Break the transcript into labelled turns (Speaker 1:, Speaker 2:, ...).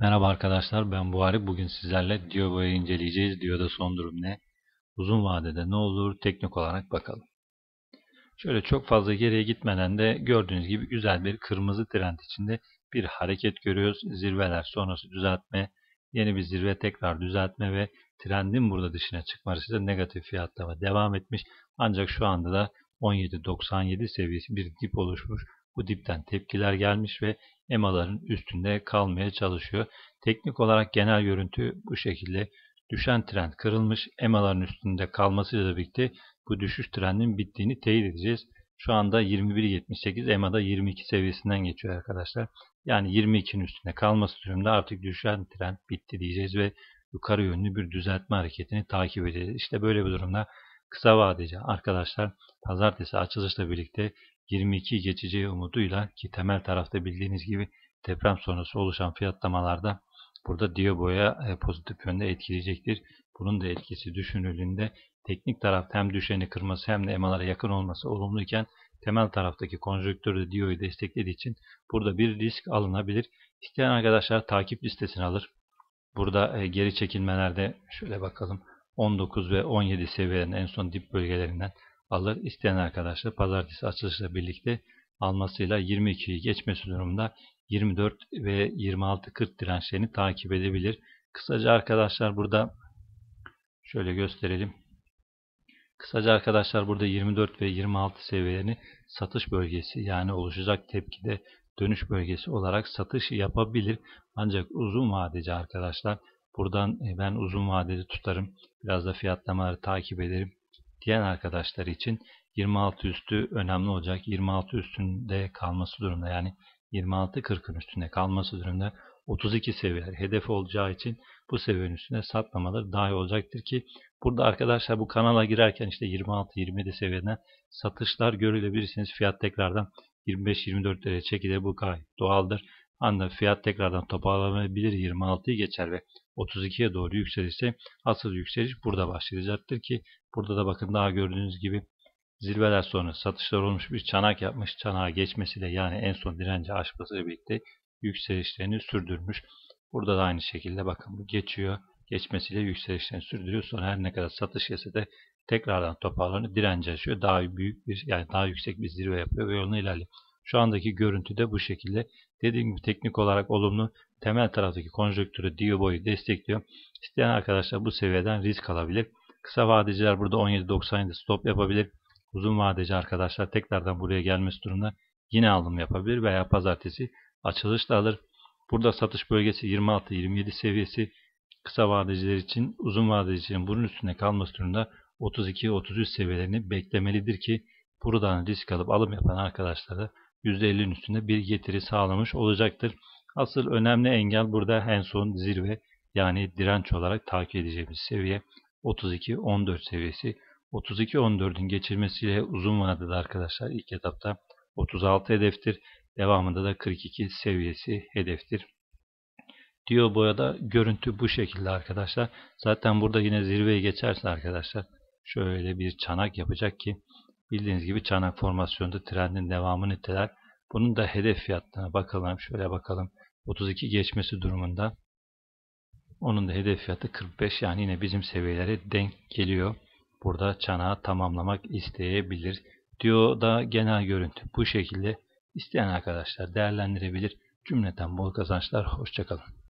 Speaker 1: Merhaba arkadaşlar ben Buhari. Bugün sizlerle Diogo'yu inceleyeceğiz. Diyo'da son durum ne? Uzun vadede ne olur? Teknik olarak bakalım. Şöyle çok fazla geriye gitmeden de gördüğünüz gibi güzel bir kırmızı trend içinde bir hareket görüyoruz. Zirveler sonrası düzeltme, yeni bir zirve tekrar düzeltme ve trendin burada dışına çıkması da negatif fiyatlama devam etmiş. Ancak şu anda da 17.97 seviyesi bir dip oluşmuş bu dipten tepkiler gelmiş ve emaların üstünde kalmaya çalışıyor. Teknik olarak genel görüntü bu şekilde. Düşen trend kırılmış, emaların üstünde kalmasıyla birlikte bu düşüş trendinin bittiğini teyit edeceğiz. Şu anda 21.78 EMA'da 22 seviyesinden geçiyor arkadaşlar. Yani 22'nin üstünde kalması durumunda artık düşen trend bitti diyeceğiz ve yukarı yönlü bir düzeltme hareketini takip edeceğiz. İşte böyle bir durumda Kısa vadeci arkadaşlar pazartesi açılışla birlikte 22 geçeceği umuduyla ki temel tarafta bildiğiniz gibi deprem sonrası oluşan fiyatlamalarda burada Diobo'ya e, pozitif yönde etkileyecektir. Bunun da etkisi düşünüldüğünde teknik tarafta hem düşeni kırması hem de emalara yakın olması olumluyken temel taraftaki konjonktürde Dio'yu desteklediği için burada bir risk alınabilir. İsteyen arkadaşlar takip listesini alır. Burada e, geri çekilmelerde şöyle bakalım. 19 ve 17 seviyelerin en son dip bölgelerinden alır. İsteyen arkadaşlar pazartesi açılışla birlikte almasıyla 22'yi geçmesi durumunda 24 ve 26.40 dirençlerini takip edebilir. Kısaca arkadaşlar burada şöyle gösterelim. Kısaca arkadaşlar burada 24 ve 26 seviyelerini satış bölgesi yani oluşacak tepkide dönüş bölgesi olarak satış yapabilir. Ancak uzun vadeci arkadaşlar Buradan e, ben uzun vadeli tutarım. Biraz da fiyatlamaları takip ederim diyen arkadaşlar için 26 üstü önemli olacak. 26 üstünde kalması durumda yani 26-40'ın üstünde kalması durumda 32 seviyeler hedef olacağı için bu seviyenin üstüne satmamaları daha iyi olacaktır ki burada arkadaşlar bu kanala girerken işte 26-27 seviyene satışlar görülebilirsiniz. Fiyat tekrardan 25-24 liraya çekilir. Bu gayet doğaldır anda fiyat tekrardan toparlanabilir 26'yı geçer ve 32'ye doğru yükselirse asıl yükseliş burada başlayacaktır ki burada da bakın daha gördüğünüz gibi zirveler sonra satışlar olmuş bir çanak yapmış çanağa geçmesiyle yani en son direnci aşmasıyla birlikte yükselişlerini sürdürmüş. Burada da aynı şekilde bakın bu geçiyor geçmesiyle yükselişlerini sürdürüyor. Sonra her ne kadar satış yese de tekrardan toparlanıp direnci aşıyor. Daha büyük bir yani daha yüksek bir zirve yapıyor ve yoluna ilerliyor. Şu andaki görüntü de bu şekilde. Dediğim gibi teknik olarak olumlu temel taraftaki konjöktürü diyor boyu destekliyor. İsteyen arkadaşlar bu seviyeden risk alabilir. Kısa vadeciler burada 17.97 stop yapabilir. Uzun vadeci arkadaşlar tekrardan buraya gelmesi durumda yine alım yapabilir veya pazartesi açılışla alır. Burada satış bölgesi 26-27 seviyesi kısa vadeciler için uzun vadecilerin bunun üstüne kalması durumda 32-33 seviyelerini beklemelidir ki buradan risk alıp alım yapan arkadaşlara %50'nin üstünde bir getiri sağlamış olacaktır. Asıl önemli engel burada en son zirve yani direnç olarak takip edeceğimiz seviye 32-14 seviyesi. 32-14'ün geçilmesiyle uzun vadede arkadaşlar ilk etapta 36 hedeftir. Devamında da 42 seviyesi hedeftir. Diyor bu arada görüntü bu şekilde arkadaşlar. Zaten burada yine zirveyi geçerse arkadaşlar şöyle bir çanak yapacak ki Bildiğiniz gibi çanak formasyonda trendin devamı niteler. Bunun da hedef fiyatlarına bakalım. Şöyle bakalım. 32 geçmesi durumunda. Onun da hedef fiyatı 45 yani yine bizim seviyelere denk geliyor. Burada çanağı tamamlamak isteyebilir. Diyor da genel görüntü bu şekilde. isteyen arkadaşlar değerlendirebilir. Cümleten bol kazançlar. Hoşçakalın.